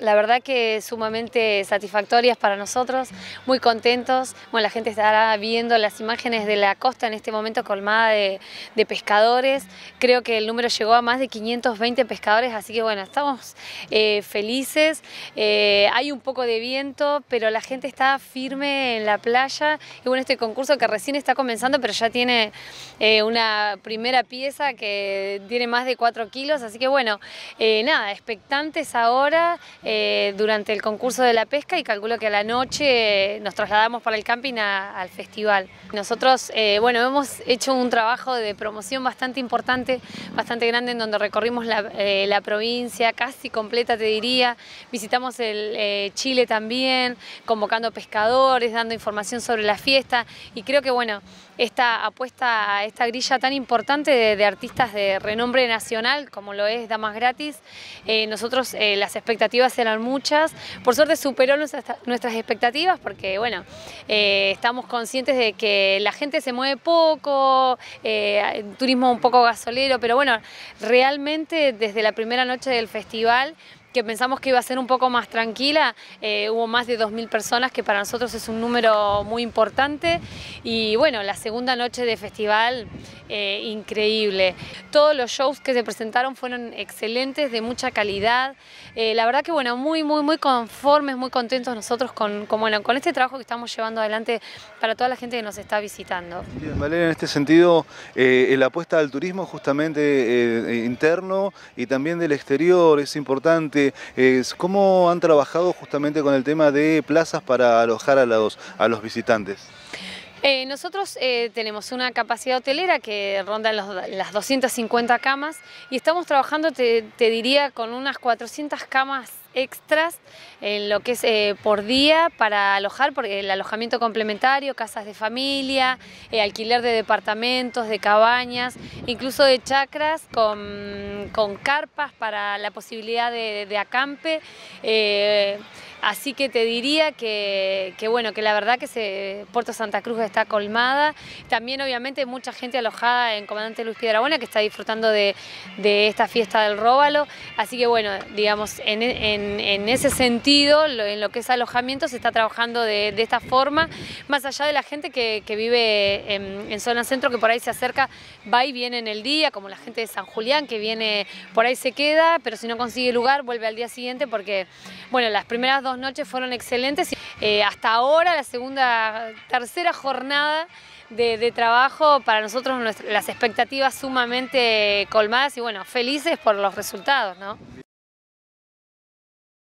la verdad que sumamente satisfactorias para nosotros, muy contentos. Bueno, la gente estará viendo las imágenes de la costa en este momento colmada de, pescadores. Creo que el número llegó a más de 520 pescadores, así que bueno, estamos eh, felices. Eh, hay un poco de viento, pero la gente está firme en la playa. Y bueno, este concurso que recién está comenzando, pero ya tiene eh, una primera pieza que tiene más de 4 kilos, así que bueno, nada, expectantes ahora eh, durante el concurso de la pesca y calculo que a la noche nos trasladamos para el camping al festival. Nosotros, eh, bueno, hemos hecho un trabajo de promoción bastante importante, bastante grande, en donde recorrimos la, eh, provincia casi completa, te diría. Visitamos el, Chile también, convocando pescadores, dando información sobre la fiesta y creo que, bueno, esta apuesta a esta grilla tan importante de, de artistas de renombre nacional, como lo es Damas Gratis, nosotros las expectativas a muchas. Por suerte superó nuestras expectativas porque, bueno, eh, estamos conscientes de que la gente se mueve poco, eh, turismo un poco gasolero, pero bueno, realmente desde la primera noche del festival que pensamos que iba a ser un poco más tranquila, eh, hubo más de 2.000 personas, que para nosotros es un número muy importante. Y bueno, la segunda noche de festival, eh, increíble. Todos los shows que se presentaron fueron excelentes, de mucha calidad. Eh, la verdad que bueno, muy, muy, muy conformes, muy contentos nosotros con, con, este trabajo que estamos llevando adelante para toda la gente que nos está visitando. Valeria, en este sentido, la apuesta al turismo justamente interno y también del exterior es importante eh, cómo han trabajado justamente con el tema de plazas para alojar a los, a los visitantes. Eh, nosotros eh, tenemos una capacidad hotelera que ronda las 250 camas y estamos trabajando, te diría, con unas 400 camas extras en lo que es eh, por día para alojar, porque el alojamiento complementario, casas de familia, eh, alquiler de departamentos, de cabañas, incluso de chacras con, carpas para la posibilidad de, acampe. Eh, así que te diría que, bueno, que la verdad que Puerto Santa Cruz está colmada. También obviamente mucha gente alojada en Comandante Luis Piedrabuena que está disfrutando de, esta fiesta del Róbalo. Así que bueno, digamos, en en, ese sentido, en lo que es alojamiento, se está trabajando de, esta forma, más allá de la gente que, vive en, zona centro, que por ahí se acerca, va y viene en el día, como la gente de San Julián, que viene, por ahí se queda, pero si no consigue lugar, vuelve al día siguiente, porque, bueno, las primeras dos noches fueron excelentes. Eh, hasta ahora, la segunda, tercera jornada, de, trabajo, para nosotros las expectativas sumamente colmadas y bueno, felices por los resultados, ¿no?